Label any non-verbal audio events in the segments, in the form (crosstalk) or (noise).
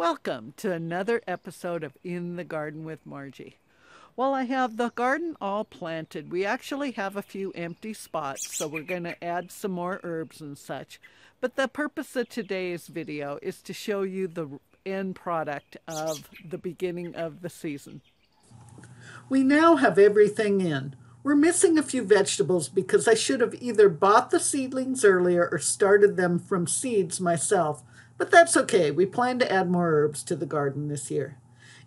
Welcome to another episode of In the Garden with Margie. Well, I have the garden all planted. We actually have a few empty spots, so we're going to add some more herbs and such. But the purpose of today's video is to show you the end product of the beginning of the season. We now have everything in. We're missing a few vegetables because I should have either bought the seedlings earlier or started them from seeds myself, but that's okay. We plan to add more herbs to the garden this year.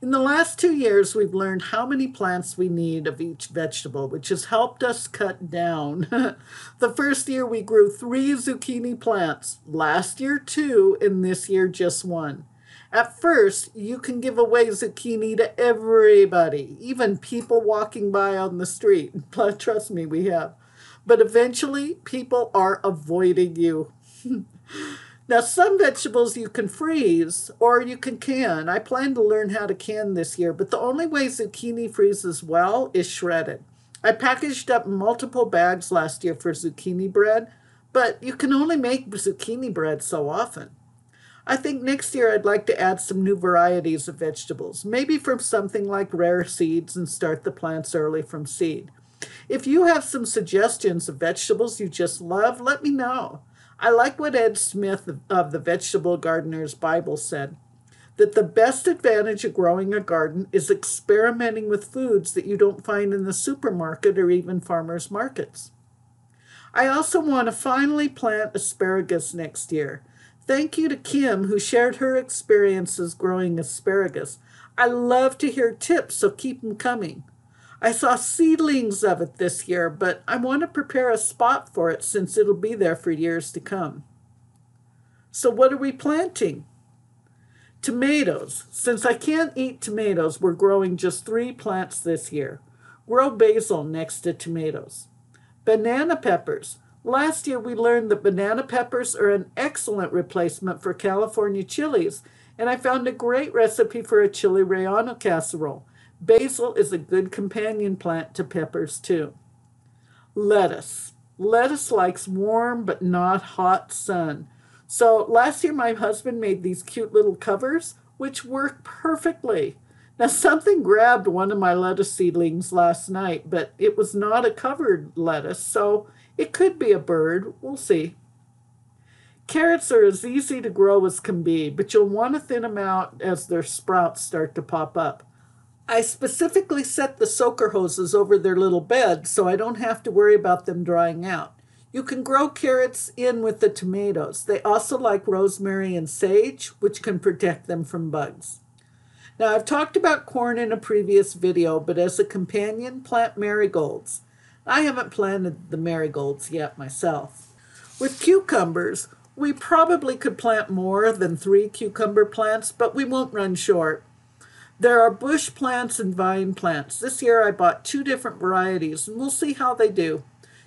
In the last two years, we've learned how many plants we need of each vegetable, which has helped us cut down. (laughs) the first year, we grew three zucchini plants, last year, two, and this year, just one. At first, you can give away zucchini to everybody, even people walking by on the street. (laughs) Trust me, we have. But eventually, people are avoiding you. (laughs) Now, some vegetables you can freeze or you can can. I plan to learn how to can this year, but the only way zucchini freezes well is shredded. I packaged up multiple bags last year for zucchini bread, but you can only make zucchini bread so often. I think next year I'd like to add some new varieties of vegetables, maybe from something like rare seeds and start the plants early from seed. If you have some suggestions of vegetables you just love, let me know. I like what Ed Smith of the Vegetable Gardener's Bible said that the best advantage of growing a garden is experimenting with foods that you don't find in the supermarket or even farmers markets. I also want to finally plant asparagus next year. Thank you to Kim who shared her experiences growing asparagus. I love to hear tips, so keep them coming. I saw seedlings of it this year, but I want to prepare a spot for it since it'll be there for years to come. So, what are we planting? Tomatoes. Since I can't eat tomatoes, we're growing just three plants this year. Grow basil next to tomatoes. Banana peppers. Last year, we learned that banana peppers are an excellent replacement for California chilies, and I found a great recipe for a chili relleno casserole. Basil is a good companion plant to peppers, too. Lettuce. Lettuce likes warm but not hot sun. So last year, my husband made these cute little covers, which work perfectly. Now, something grabbed one of my lettuce seedlings last night, but it was not a covered lettuce, so it could be a bird. We'll see. Carrots are as easy to grow as can be, but you'll want to thin them out as their sprouts start to pop up. I specifically set the soaker hoses over their little bed so I don't have to worry about them drying out. You can grow carrots in with the tomatoes. They also like rosemary and sage, which can protect them from bugs. Now, I've talked about corn in a previous video, but as a companion, plant marigolds. I haven't planted the marigolds yet myself. With cucumbers, we probably could plant more than three cucumber plants, but we won't run short. There are bush plants and vine plants. This year I bought two different varieties and we'll see how they do.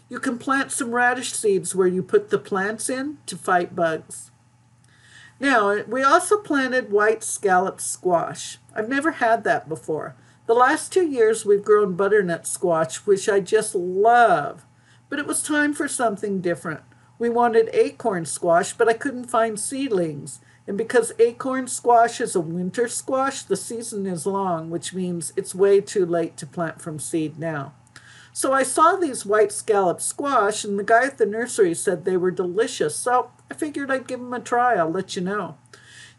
You can plant some radish seeds where you put the plants in to fight bugs. Now, we also planted white scallop squash. I've never had that before. The last two years we've grown butternut squash, which I just love, but it was time for something different. We wanted acorn squash, but I couldn't find seedlings. And because acorn squash is a winter squash, the season is long, which means it's way too late to plant from seed now. So I saw these white scallop squash, and the guy at the nursery said they were delicious. So I figured I'd give them a try. I'll let you know.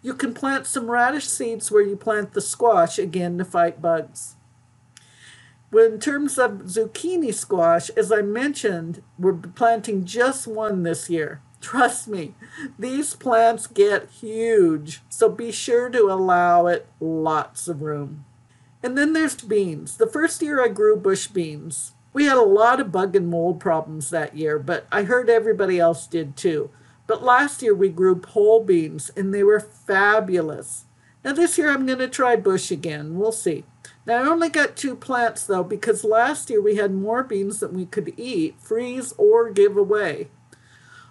You can plant some radish seeds where you plant the squash, again, to fight bugs. In terms of zucchini squash, as I mentioned, we're planting just one this year. Trust me, these plants get huge, so be sure to allow it lots of room. And then there's beans. The first year I grew bush beans. We had a lot of bug and mold problems that year, but I heard everybody else did too. But last year we grew pole beans and they were fabulous. Now this year I'm going to try bush again. We'll see. Now I only got two plants though because last year we had more beans than we could eat, freeze, or give away.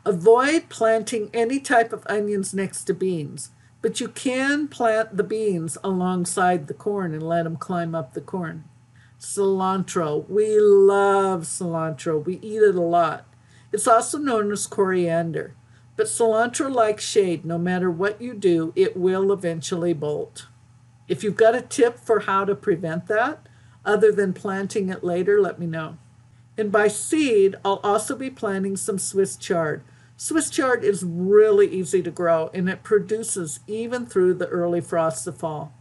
Avoid planting any type of onions next to beans, but you can plant the beans alongside the corn and let them climb up the corn. Cilantro. We love cilantro. We eat it a lot. It's also known as coriander, but cilantro likes shade. No matter what you do, it will eventually bolt. If you've got a tip for how to prevent that, other than planting it later, let me know. And by seed, I'll also be planting some Swiss chard. Swiss chard is really easy to grow and it produces even through the early frosts of fall.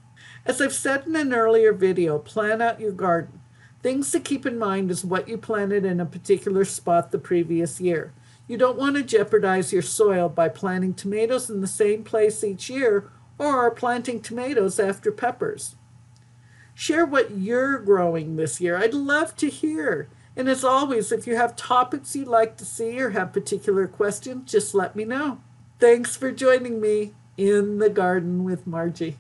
As I've said in an earlier video, plan out your garden. Things to keep in mind is what you planted in a particular spot the previous year. You don't want to jeopardize your soil by planting tomatoes in the same place each year or planting tomatoes after peppers. Share what you're growing this year. I'd love to hear. And as always, if you have topics you'd like to see or have particular questions, just let me know. Thanks for joining me in the garden with Margie.